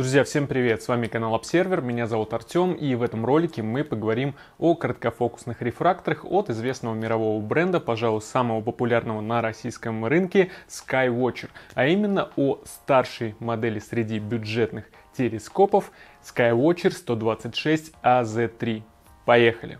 Друзья, всем привет! С вами канал Обсервер, меня зовут Артем, и в этом ролике мы поговорим о короткофокусных рефракторах от известного мирового бренда, пожалуй, самого популярного на российском рынке Skywatcher, а именно о старшей модели среди бюджетных телескопов Skywatcher 126 AZ3. А Поехали! Поехали!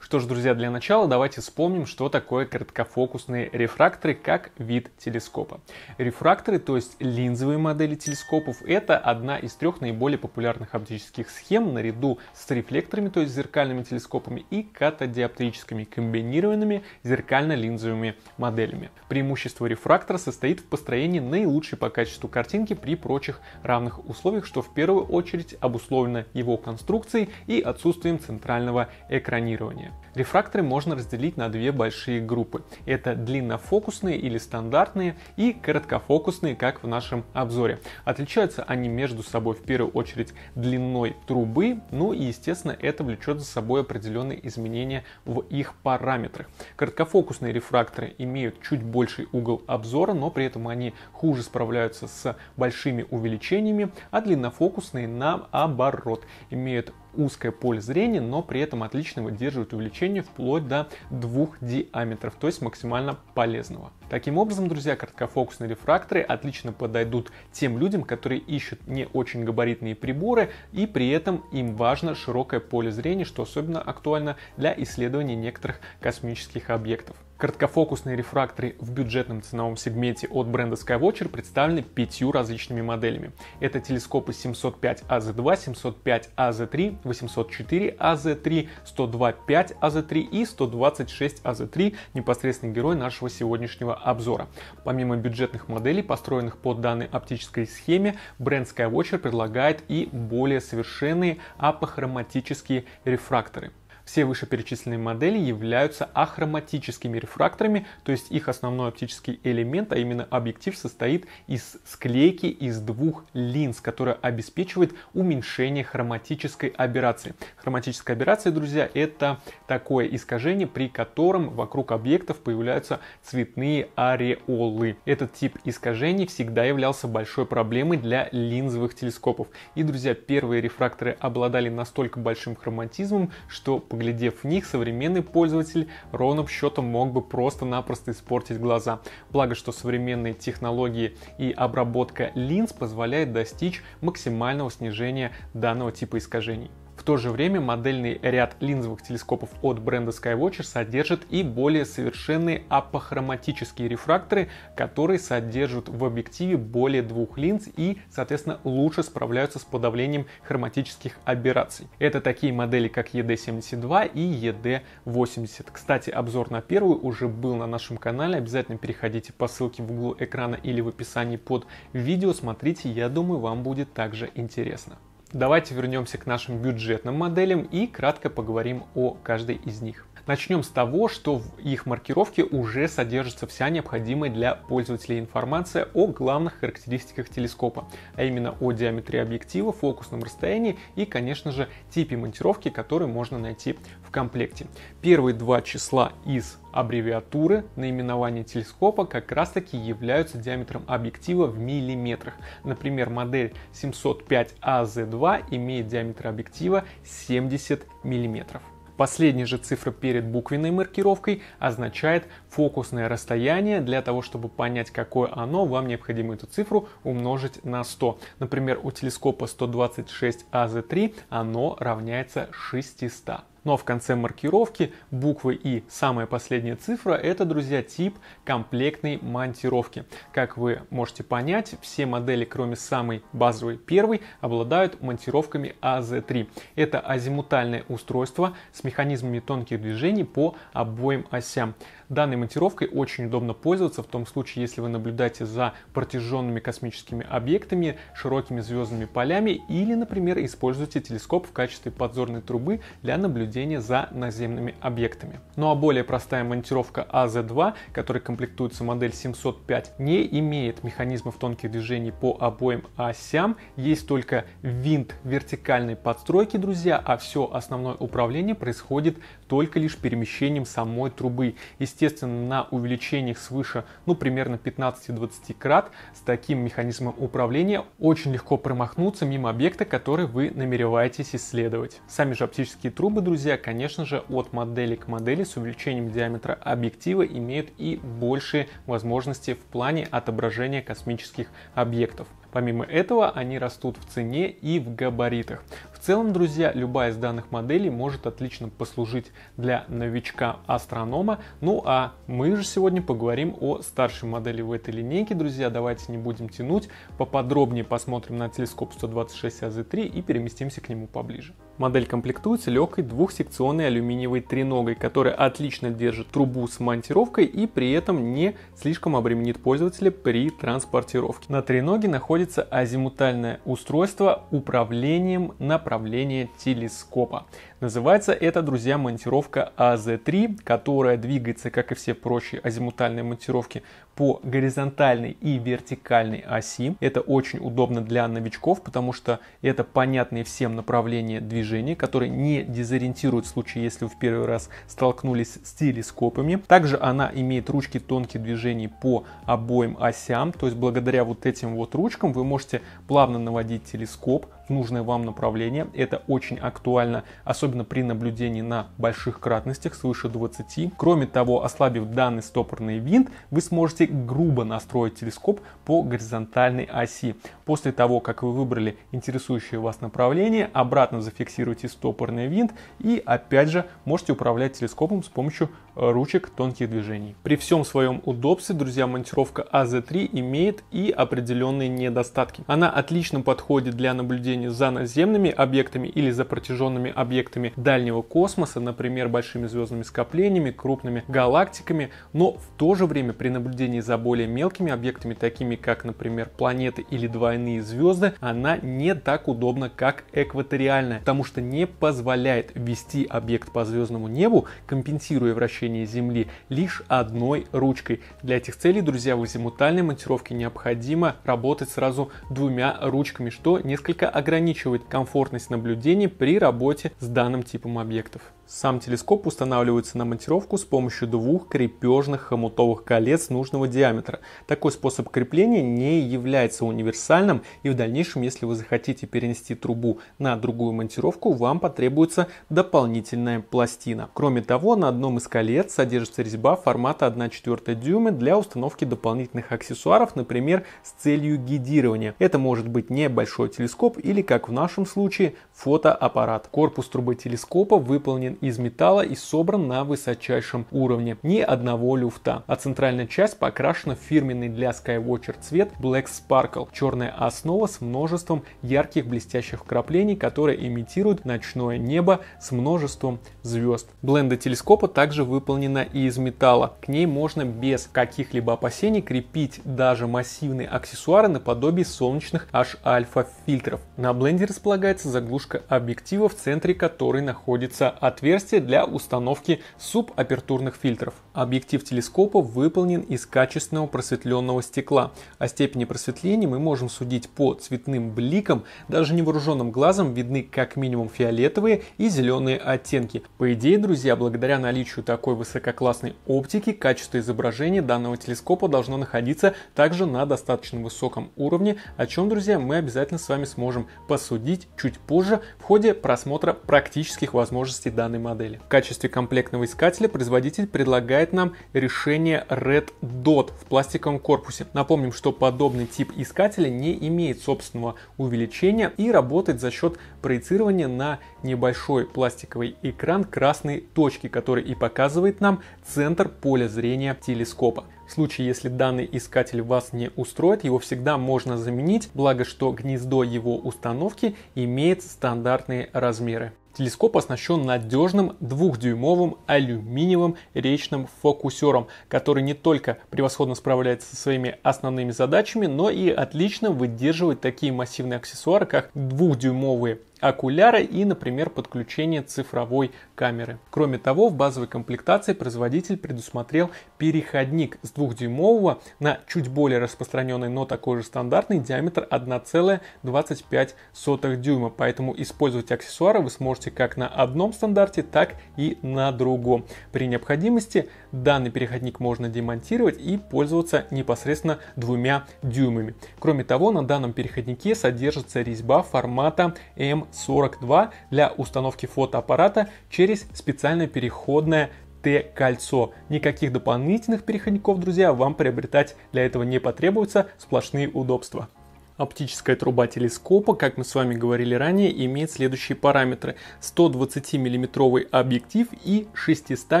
Что ж, друзья, для начала давайте вспомним, что такое короткофокусные рефракторы как вид телескопа. Рефракторы, то есть линзовые модели телескопов, это одна из трех наиболее популярных оптических схем наряду с рефлекторами, то есть зеркальными телескопами и катодиоптрическими комбинированными зеркально-линзовыми моделями. Преимущество рефрактора состоит в построении наилучшей по качеству картинки при прочих равных условиях, что в первую очередь обусловлено его конструкцией и отсутствием центрального экранирования. Рефракторы можно разделить на две большие группы. Это длиннофокусные или стандартные и короткофокусные, как в нашем обзоре. Отличаются они между собой в первую очередь длиной трубы, ну и естественно это влечет за собой определенные изменения в их параметрах. Короткофокусные рефракторы имеют чуть больший угол обзора, но при этом они хуже справляются с большими увеличениями, а длиннофокусные наоборот имеют узкое поле зрения, но при этом отлично выдерживает увеличение вплоть до двух диаметров, то есть максимально полезного. Таким образом, друзья, короткофокусные рефракторы отлично подойдут тем людям, которые ищут не очень габаритные приборы, и при этом им важно широкое поле зрения, что особенно актуально для исследования некоторых космических объектов. Короткофокусные рефракторы в бюджетном ценовом сегменте от бренда Skywatcher представлены пятью различными моделями. Это телескопы 705 AZ2, 705 AZ3, 804 AZ3, 1025 AZ3 и 126 AZ3, а непосредственный герой нашего сегодняшнего обзора. Помимо бюджетных моделей, построенных под данной оптической схеме, бренд Skywatcher предлагает и более совершенные апохроматические рефракторы. Все вышеперечисленные модели являются ахроматическими рефракторами, то есть их основной оптический элемент, а именно объектив, состоит из склейки из двух линз, которая обеспечивает уменьшение хроматической аберрации. Хроматическая аберрация, друзья, это такое искажение, при котором вокруг объектов появляются цветные ареолы. Этот тип искажений всегда являлся большой проблемой для линзовых телескопов. И, друзья, первые рефракторы обладали настолько большим хроматизмом, что поглядев в них, современный пользователь ровным счетом мог бы просто-напросто испортить глаза. Благо, что современные технологии и обработка линз позволяют достичь максимального снижения данного типа искажений то же время модельный ряд линзовых телескопов от бренда Skywatcher содержит и более совершенные апохроматические рефракторы, которые содержат в объективе более двух линз и, соответственно, лучше справляются с подавлением хроматических аберраций. Это такие модели, как ED72 и ED80. Кстати, обзор на первую уже был на нашем канале, обязательно переходите по ссылке в углу экрана или в описании под видео, смотрите, я думаю, вам будет также интересно. Давайте вернемся к нашим бюджетным моделям и кратко поговорим о каждой из них. Начнем с того, что в их маркировке уже содержится вся необходимая для пользователя информация о главных характеристиках телескопа, а именно о диаметре объектива, фокусном расстоянии и, конечно же, типе монтировки, который можно найти в комплекте. Первые два числа из аббревиатуры наименования телескопа как раз таки являются диаметром объектива в миллиметрах. Например, модель 705 AZ2 а имеет диаметр объектива 70 миллиметров. Последняя же цифра перед буквенной маркировкой означает фокусное расстояние для того, чтобы понять, какое оно, вам необходимо эту цифру умножить на 100. Например, у телескопа 126 АЗ3 оно равняется 600. Но в конце маркировки буквы и самая последняя цифра – это, друзья, тип комплектной монтировки. Как вы можете понять, все модели, кроме самой базовой первой, обладают монтировками AZ3. А это азимутальное устройство с механизмами тонких движений по обоим осям. Данной монтировкой очень удобно пользоваться в том случае, если вы наблюдаете за протяженными космическими объектами, широкими звездными полями или, например, используете телескоп в качестве подзорной трубы для наблюдения за наземными объектами. Ну а более простая монтировка AZ2, а которой комплектуется модель 705, не имеет механизмов тонких движений по обоим осям, есть только винт вертикальной подстройки, друзья, а все основное управление происходит только лишь перемещением самой трубы. Естественно, естественно, на увеличениях свыше, ну, примерно 15-20 крат, с таким механизмом управления очень легко промахнуться мимо объекта, который вы намереваетесь исследовать. Сами же оптические трубы, друзья, конечно же, от модели к модели с увеличением диаметра объектива имеют и большие возможности в плане отображения космических объектов. Помимо этого, они растут в цене и в габаритах. В целом, друзья, любая из данных моделей может отлично послужить для новичка-астронома. Ну а мы же сегодня поговорим о старшей модели в этой линейке, друзья. Давайте не будем тянуть, поподробнее посмотрим на телескоп 126 az 3 и переместимся к нему поближе. Модель комплектуется легкой двухсекционной алюминиевой треногой, которая отлично держит трубу с монтировкой и при этом не слишком обременит пользователя при транспортировке. На треноге находится азимутальное устройство управлением на направление телескопа. Называется это, друзья, монтировка АЗ-3, которая двигается, как и все прочие азимутальные монтировки, по горизонтальной и вертикальной оси. Это очень удобно для новичков, потому что это понятные всем направления движения, которые не дезориентируют в случае, если вы в первый раз столкнулись с телескопами. Также она имеет ручки тонких движений по обоим осям, то есть благодаря вот этим вот ручкам вы можете плавно наводить телескоп, в нужное вам направление. Это очень актуально, особенно при наблюдении на больших кратностях свыше 20. Кроме того, ослабив данный стопорный винт, вы сможете грубо настроить телескоп по горизонтальной оси. После того, как вы выбрали интересующее вас направление, обратно зафиксируйте стопорный винт и опять же можете управлять телескопом с помощью ручек тонких движений. При всем своем удобстве, друзья, монтировка AZ3 а имеет и определенные недостатки. Она отлично подходит для наблюдения наблюдения за наземными объектами или за протяженными объектами дальнего космоса, например, большими звездными скоплениями, крупными галактиками, но в то же время при наблюдении за более мелкими объектами, такими как, например, планеты или двойные звезды, она не так удобна, как экваториальная, потому что не позволяет вести объект по звездному небу, компенсируя вращение Земли лишь одной ручкой. Для этих целей, друзья, в азимутальной монтировке необходимо работать сразу двумя ручками, что несколько ограничивает ограничивать комфортность наблюдений при работе с данным типом объектов. Сам телескоп устанавливается на монтировку с помощью двух крепежных хомутовых колец нужного диаметра. Такой способ крепления не является универсальным и в дальнейшем, если вы захотите перенести трубу на другую монтировку, вам потребуется дополнительная пластина. Кроме того, на одном из колец содержится резьба формата 1,4 дюйма для установки дополнительных аксессуаров, например, с целью гидирования. Это может быть небольшой телескоп или или, как в нашем случае, фотоаппарат. Корпус трубы телескопа выполнен из металла и собран на высочайшем уровне. Ни одного люфта. А центральная часть покрашена в фирменный для Skywatcher цвет Black Sparkle. Черная основа с множеством ярких блестящих вкраплений, которые имитируют ночное небо с множеством звезд. Бленда телескопа также выполнена и из металла. К ней можно без каких-либо опасений крепить даже массивные аксессуары наподобие солнечных H-альфа фильтров. На бленде располагается заглушка объектива, в центре которой находится отверстие для установки субапертурных фильтров. Объектив телескопа выполнен из качественного просветленного стекла. О степени просветления мы можем судить по цветным бликам. Даже невооруженным глазом видны как минимум фиолетовые и зеленые оттенки. По идее, друзья, благодаря наличию такой высококлассной оптики, качество изображения данного телескопа должно находиться также на достаточно высоком уровне, о чем, друзья, мы обязательно с вами сможем посудить чуть позже в ходе просмотра практических возможностей данной модели. В качестве комплектного искателя производитель предлагает нам решение Red Dot в пластиковом корпусе. Напомним, что подобный тип искателя не имеет собственного увеличения и работает за счет проецирования на небольшой пластиковый экран красной точки, который и показывает нам центр поля зрения телескопа. В случае, если данный искатель вас не устроит, его всегда можно заменить, благо что гнездо его установки имеет стандартные размеры. Телескоп оснащен надежным двухдюймовым алюминиевым речным фокусером, который не только превосходно справляется со своими основными задачами, но и отлично выдерживает такие массивные аксессуары, как двухдюймовые окуляры и, например, подключение цифровой камеры. Кроме того, в базовой комплектации производитель предусмотрел переходник с двухдюймового на чуть более распространенный, но такой же стандартный диаметр 1,25 дюйма, поэтому использовать аксессуары вы сможете как на одном стандарте, так и на другом. При необходимости данный переходник можно демонтировать и пользоваться непосредственно двумя дюймами. Кроме того, на данном переходнике содержится резьба формата M 42 для установки фотоаппарата через специальное переходное Т-кольцо. Никаких дополнительных переходников, друзья, вам приобретать для этого не потребуется, сплошные удобства. Оптическая труба телескопа, как мы с вами говорили ранее, имеет следующие параметры. 120 миллиметровый объектив и 600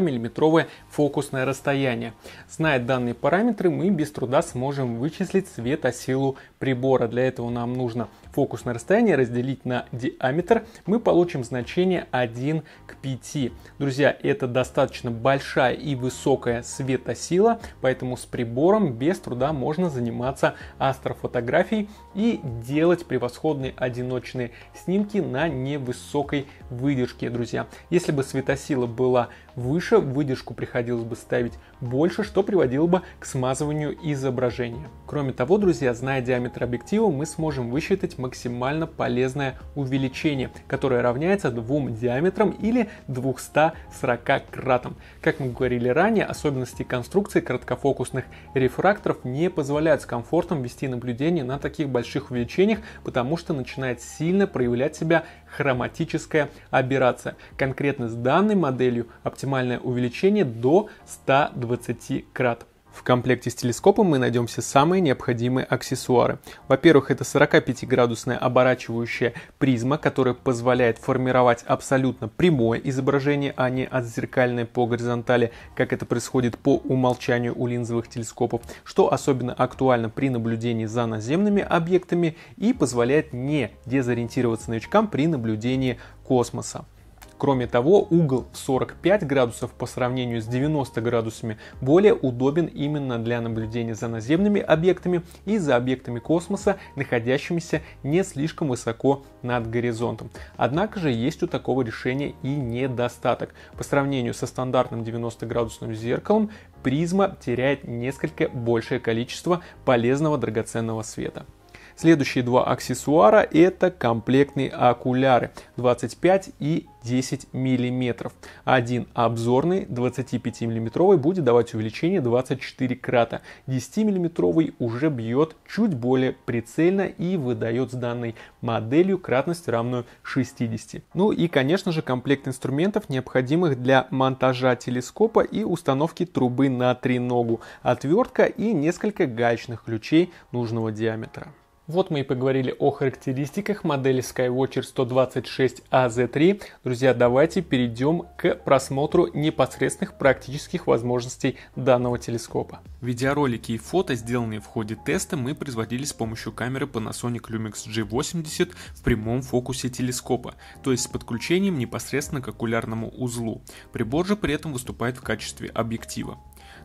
миллиметровое фокусное расстояние. Зная данные параметры, мы без труда сможем вычислить светосилу прибора. Для этого нам нужно фокусное расстояние разделить на диаметр, мы получим значение 1 к 5. Друзья, это достаточно большая и высокая светосила, поэтому с прибором без труда можно заниматься астрофотографией и делать превосходные одиночные снимки на невысокой выдержке, друзья. Если бы светосила была выше выдержку приходилось бы ставить больше, что приводило бы к смазыванию изображения. Кроме того, друзья, зная диаметр объектива, мы сможем высчитать максимально полезное увеличение, которое равняется двум диаметрам или 240 кратам. Как мы говорили ранее, особенности конструкции короткофокусных рефракторов не позволяют с комфортом вести наблюдение на таких больших увеличениях, потому что начинает сильно проявлять себя хроматическая аберрация. Конкретно с данной моделью оптимизация оптимальное увеличение до 120 крат. В комплекте с телескопом мы найдем все самые необходимые аксессуары. Во-первых, это 45-градусная оборачивающая призма, которая позволяет формировать абсолютно прямое изображение, а не отзеркальное по горизонтали, как это происходит по умолчанию у линзовых телескопов, что особенно актуально при наблюдении за наземными объектами и позволяет не дезориентироваться новичкам при наблюдении космоса. Кроме того, угол в 45 градусов по сравнению с 90 градусами более удобен именно для наблюдения за наземными объектами и за объектами космоса, находящимися не слишком высоко над горизонтом. Однако же есть у такого решения и недостаток. По сравнению со стандартным 90-градусным зеркалом, призма теряет несколько большее количество полезного драгоценного света. Следующие два аксессуара это комплектные окуляры 25 и 10 мм. Один обзорный 25 миллиметровый будет давать увеличение 24 крата. 10 миллиметровый уже бьет чуть более прицельно и выдает с данной моделью кратность равную 60. Ну и конечно же комплект инструментов, необходимых для монтажа телескопа и установки трубы на треногу, отвертка и несколько гаечных ключей нужного диаметра. Вот мы и поговорили о характеристиках модели Skywatcher 126AZ3. А Друзья, давайте перейдем к просмотру непосредственных практических возможностей данного телескопа. Видеоролики и фото, сделанные в ходе теста, мы производили с помощью камеры Panasonic Lumix G80 в прямом фокусе телескопа, то есть с подключением непосредственно к окулярному узлу. Прибор же при этом выступает в качестве объектива.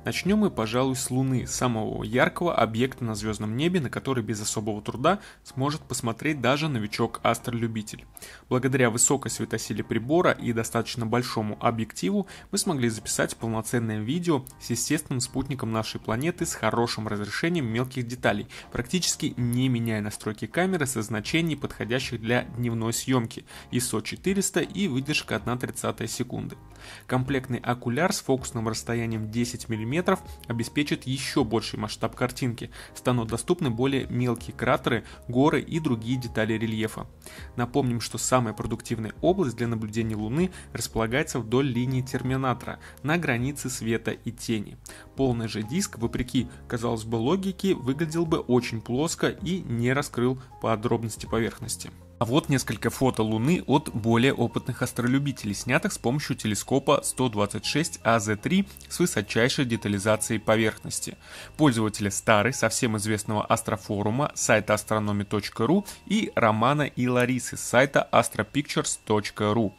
Начнем мы, пожалуй, с Луны, самого яркого объекта на звездном небе, на который без особого труда сможет посмотреть даже новичок-астролюбитель. Благодаря высокой светосиле прибора и достаточно большому объективу мы смогли записать полноценное видео с естественным спутником нашей планеты с хорошим разрешением мелких деталей, практически не меняя настройки камеры со значений, подходящих для дневной съемки ISO 400 и выдержка 1,30 секунды. Комплектный окуляр с фокусным расстоянием 10 мм мм обеспечит еще больший масштаб картинки, станут доступны более мелкие кратеры, горы и другие детали рельефа. Напомним, что самая продуктивная область для наблюдения Луны располагается вдоль линии терминатора, на границе света и тени. Полный же диск, вопреки, казалось бы, логике, выглядел бы очень плоско и не раскрыл подробности поверхности. А вот несколько фото Луны от более опытных астролюбителей, снятых с помощью телескопа 126 az 3 с высочайшей детализацией поверхности. Пользователи Стары, совсем известного астрофорума, сайта astronomy.ru и Романа и Ларисы с сайта astropictures.ru.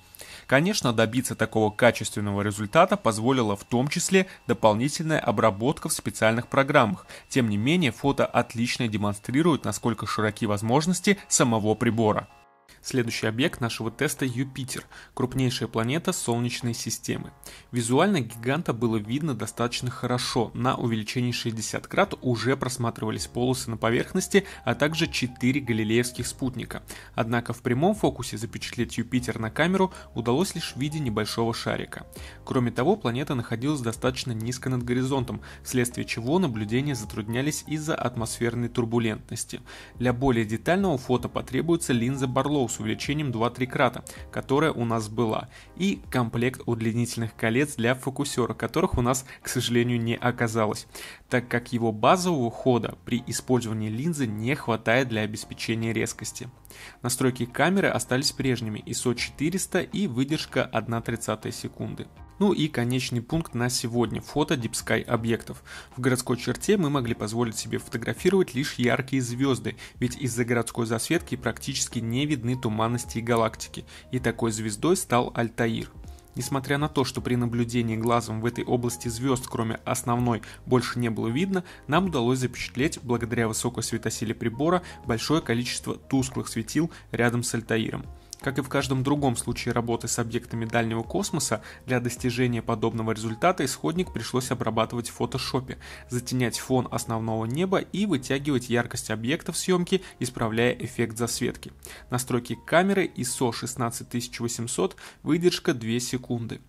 Конечно, добиться такого качественного результата позволила в том числе дополнительная обработка в специальных программах. Тем не менее, фото отлично демонстрирует, насколько широки возможности самого прибора. Следующий объект нашего теста – Юпитер, крупнейшая планета Солнечной системы. Визуально гиганта было видно достаточно хорошо, на увеличении 60 крат уже просматривались полосы на поверхности, а также 4 галилеевских спутника. Однако в прямом фокусе запечатлеть Юпитер на камеру удалось лишь в виде небольшого шарика. Кроме того, планета находилась достаточно низко над горизонтом, вследствие чего наблюдения затруднялись из-за атмосферной турбулентности. Для более детального фото потребуется линза Барлоу с увеличением 2-3 крата, которая у нас была, и комплект удлинительных колец для фокусера, которых у нас, к сожалению, не оказалось, так как его базового хода при использовании линзы не хватает для обеспечения резкости. Настройки камеры остались прежними ISO 400 и выдержка 1,30 секунды. Ну и конечный пункт на сегодня – фото Deep Sky объектов. В городской черте мы могли позволить себе фотографировать лишь яркие звезды, ведь из-за городской засветки практически не видны туманности и галактики, и такой звездой стал Альтаир. Несмотря на то, что при наблюдении глазом в этой области звезд, кроме основной, больше не было видно, нам удалось запечатлеть, благодаря высокой светосиле прибора, большое количество тусклых светил рядом с Альтаиром. Как и в каждом другом случае работы с объектами дальнего космоса, для достижения подобного результата исходник пришлось обрабатывать в фотошопе, затенять фон основного неба и вытягивать яркость объектов съемки, исправляя эффект засветки. Настройки камеры ISO 16800, выдержка 2 секунды.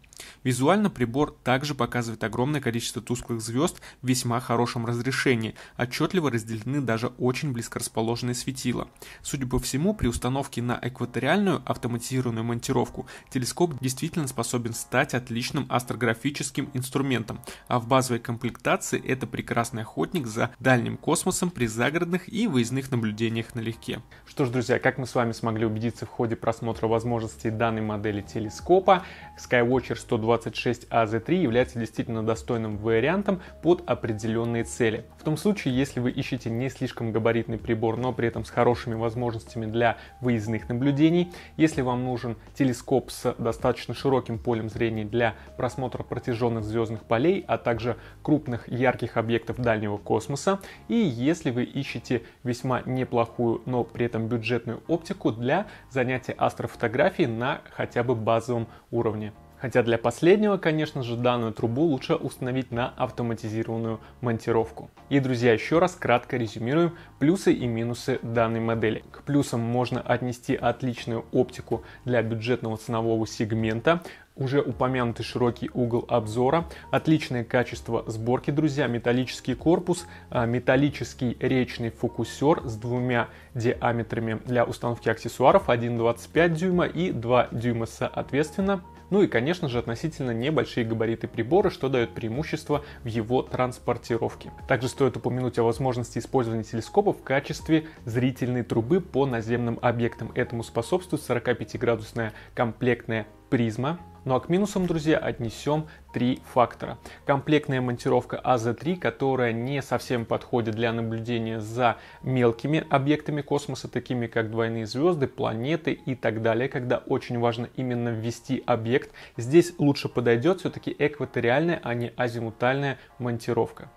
Визуально прибор также показывает огромное количество тусклых звезд в весьма хорошем разрешении, отчетливо разделены даже очень близко расположенные светила. Судя по всему, при установке на экваториальную автоматизированную монтировку телескоп действительно способен стать отличным астрографическим инструментом, а в базовой комплектации это прекрасный охотник за дальним космосом при загородных и выездных наблюдениях налегке. Что ж, друзья, как мы с вами смогли убедиться в ходе просмотра возможностей данной модели телескопа, Skywatchers 126AZ3 а является действительно достойным вариантом под определенные цели. В том случае, если вы ищете не слишком габаритный прибор, но при этом с хорошими возможностями для выездных наблюдений, если вам нужен телескоп с достаточно широким полем зрения для просмотра протяженных звездных полей, а также крупных ярких объектов дальнего космоса, и если вы ищете весьма неплохую, но при этом бюджетную оптику для занятия астрофотографии на хотя бы базовом уровне. Хотя для последнего, конечно же, данную трубу лучше установить на автоматизированную монтировку. И, друзья, еще раз кратко резюмируем плюсы и минусы данной модели. К плюсам можно отнести отличную оптику для бюджетного ценового сегмента, уже упомянутый широкий угол обзора, отличное качество сборки, друзья, металлический корпус, а, металлический речный фокусер с двумя диаметрами для установки аксессуаров, 1,25 дюйма и 2 дюйма соответственно. Ну и, конечно же, относительно небольшие габариты прибора, что дает преимущество в его транспортировке. Также стоит упомянуть о возможности использования телескопа в качестве зрительной трубы по наземным объектам. Этому способствует 45-градусная комплектная призма, ну а к минусам, друзья, отнесем три фактора. Комплектная монтировка АЗ-3, которая не совсем подходит для наблюдения за мелкими объектами космоса, такими как двойные звезды, планеты и так далее, когда очень важно именно ввести объект. Здесь лучше подойдет все-таки экваториальная, а не азимутальная монтировка.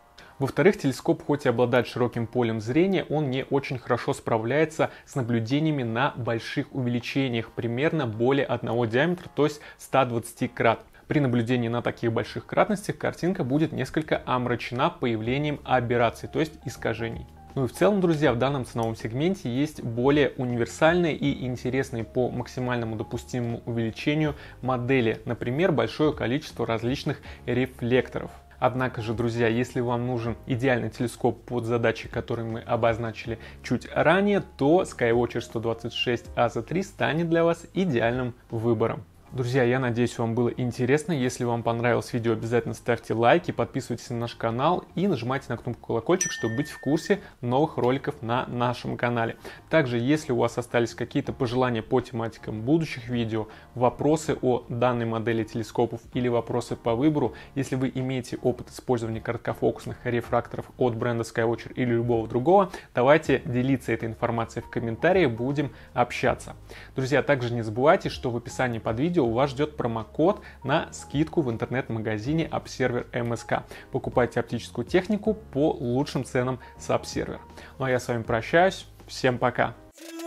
Во-вторых, телескоп хоть и обладает широким полем зрения, он не очень хорошо справляется с наблюдениями на больших увеличениях, примерно более одного диаметра, то есть 120 крат. При наблюдении на таких больших кратностях картинка будет несколько омрачена появлением аберраций, то есть искажений. Ну и в целом, друзья, в данном ценовом сегменте есть более универсальные и интересные по максимальному допустимому увеличению модели, например, большое количество различных рефлекторов. Однако же, друзья, если вам нужен идеальный телескоп под задачи, которые мы обозначили чуть ранее, то Skywatcher 126 AZ3 а станет для вас идеальным выбором. Друзья, я надеюсь, вам было интересно. Если вам понравилось видео, обязательно ставьте лайки, подписывайтесь на наш канал и нажимайте на кнопку колокольчик, чтобы быть в курсе новых роликов на нашем канале. Также, если у вас остались какие-то пожелания по тематикам будущих видео, вопросы о данной модели телескопов или вопросы по выбору, если вы имеете опыт использования короткофокусных рефракторов от бренда Skywatcher или любого другого, давайте делиться этой информацией в комментариях, будем общаться. Друзья, также не забывайте, что в описании под видео видео вас ждет промокод на скидку в интернет-магазине AppServer MSK. Покупайте оптическую технику по лучшим ценам с AppServer. Ну а я с вами прощаюсь. Всем пока!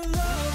Love.